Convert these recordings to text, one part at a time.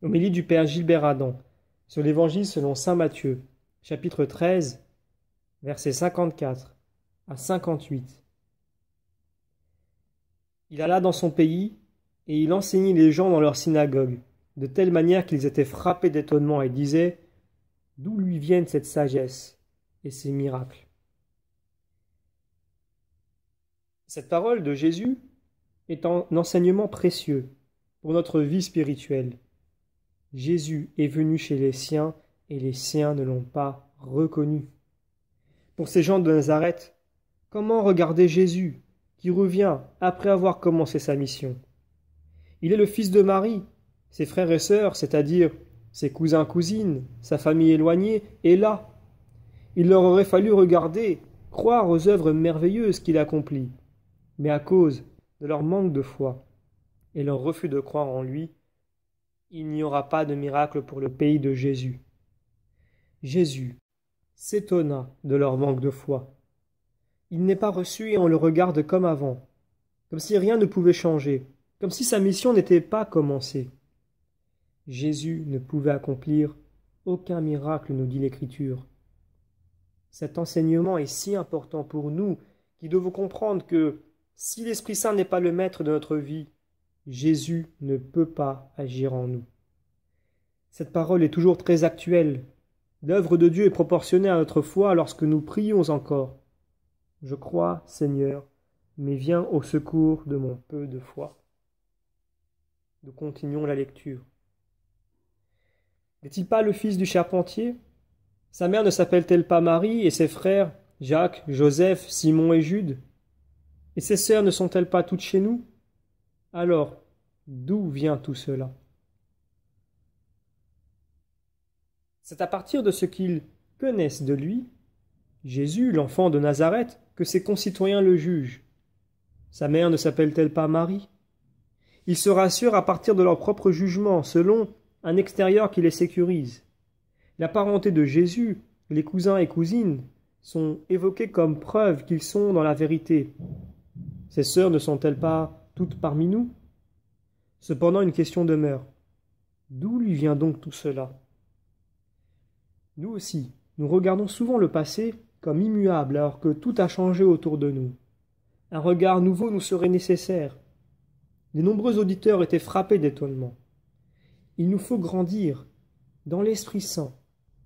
Homélie du Père Gilbert Adam sur l'Évangile selon saint Matthieu, chapitre 13, versets 54 à 58. Il alla dans son pays et il enseignit les gens dans leur synagogue, de telle manière qu'ils étaient frappés d'étonnement et disaient D'où lui viennent cette sagesse et ces miracles Cette parole de Jésus est un enseignement précieux pour notre vie spirituelle Jésus est venu chez les siens, et les siens ne l'ont pas reconnu. Pour ces gens de Nazareth, comment regarder Jésus, qui revient après avoir commencé sa mission Il est le fils de Marie, ses frères et sœurs, c'est-à-dire ses cousins, cousines, sa famille éloignée, est là. Il leur aurait fallu regarder, croire aux œuvres merveilleuses qu'il accomplit. Mais à cause de leur manque de foi et leur refus de croire en lui, il n'y aura pas de miracle pour le pays de Jésus. Jésus s'étonna de leur manque de foi. Il n'est pas reçu et on le regarde comme avant, comme si rien ne pouvait changer, comme si sa mission n'était pas commencée. Jésus ne pouvait accomplir aucun miracle, nous dit l'Écriture. Cet enseignement est si important pour nous qui devons comprendre que si l'Esprit Saint n'est pas le maître de notre vie, Jésus ne peut pas agir en nous. Cette parole est toujours très actuelle. L'œuvre de Dieu est proportionnée à notre foi lorsque nous prions encore. Je crois, Seigneur, mais viens au secours de mon peu de foi. Nous continuons la lecture. N'est-il pas le fils du charpentier Sa mère ne s'appelle-t-elle pas Marie et ses frères Jacques, Joseph, Simon et Jude Et ses sœurs ne sont-elles pas toutes chez nous alors, d'où vient tout cela C'est à partir de ce qu'ils connaissent de lui, Jésus, l'enfant de Nazareth, que ses concitoyens le jugent. Sa mère ne s'appelle-t-elle pas Marie Ils se rassurent à partir de leur propre jugement, selon un extérieur qui les sécurise. La parenté de Jésus, les cousins et cousines, sont évoqués comme preuve qu'ils sont dans la vérité. Ses sœurs ne sont-elles pas parmi nous. Cependant, une question demeure. D'où lui vient donc tout cela Nous aussi, nous regardons souvent le passé comme immuable alors que tout a changé autour de nous. Un regard nouveau nous serait nécessaire. Les nombreux auditeurs étaient frappés d'étonnement. Il nous faut grandir dans l'Esprit Saint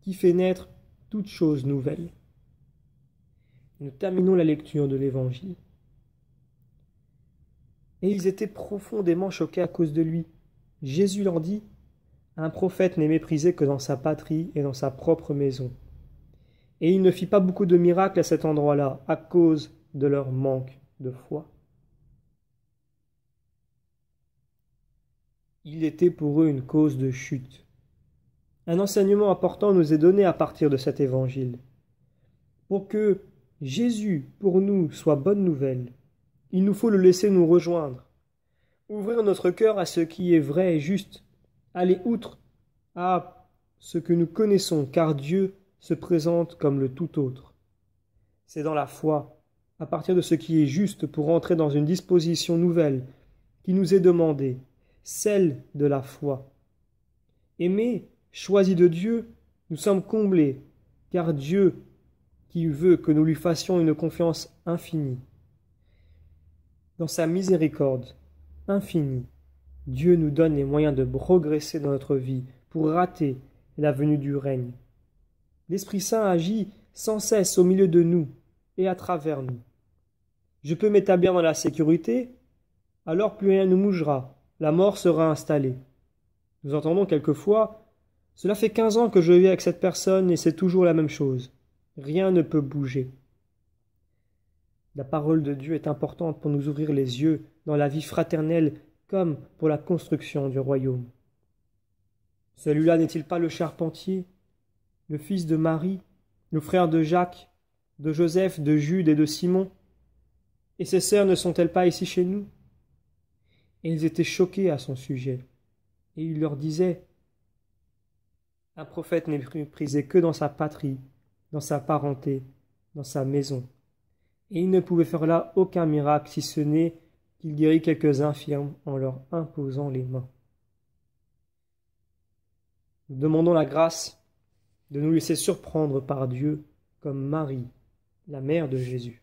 qui fait naître toute chose nouvelle. Nous terminons la lecture de l'Évangile et ils étaient profondément choqués à cause de lui. Jésus leur dit Un prophète n'est méprisé que dans sa patrie et dans sa propre maison. Et il ne fit pas beaucoup de miracles à cet endroit-là, à cause de leur manque de foi. Il était pour eux une cause de chute. Un enseignement important nous est donné à partir de cet évangile. Pour que Jésus, pour nous, soit bonne nouvelle, il nous faut le laisser nous rejoindre. Ouvrir notre cœur à ce qui est vrai et juste. Aller outre à ce que nous connaissons, car Dieu se présente comme le tout autre. C'est dans la foi, à partir de ce qui est juste pour entrer dans une disposition nouvelle, qui nous est demandée, celle de la foi. Aimés, choisi de Dieu, nous sommes comblés, car Dieu, qui veut que nous lui fassions une confiance infinie, dans sa miséricorde infinie, Dieu nous donne les moyens de progresser dans notre vie pour rater la venue du règne. L'Esprit Saint agit sans cesse au milieu de nous et à travers nous. Je peux m'établir dans la sécurité, alors plus rien ne mougera, la mort sera installée. Nous entendons quelquefois Cela fait quinze ans que je vis avec cette personne et c'est toujours la même chose. Rien ne peut bouger. La parole de Dieu est importante pour nous ouvrir les yeux dans la vie fraternelle comme pour la construction du royaume. Celui-là n'est-il pas le charpentier, le fils de Marie, le frère de Jacques, de Joseph, de Jude et de Simon Et ses sœurs ne sont-elles pas ici chez nous Et ils étaient choqués à son sujet, et il leur disait Un prophète n'est prisé que dans sa patrie, dans sa parenté, dans sa maison et il ne pouvait faire là aucun miracle si ce n'est qu'il guérit quelques infirmes en leur imposant les mains. Nous demandons la grâce de nous laisser surprendre par Dieu comme Marie, la mère de Jésus.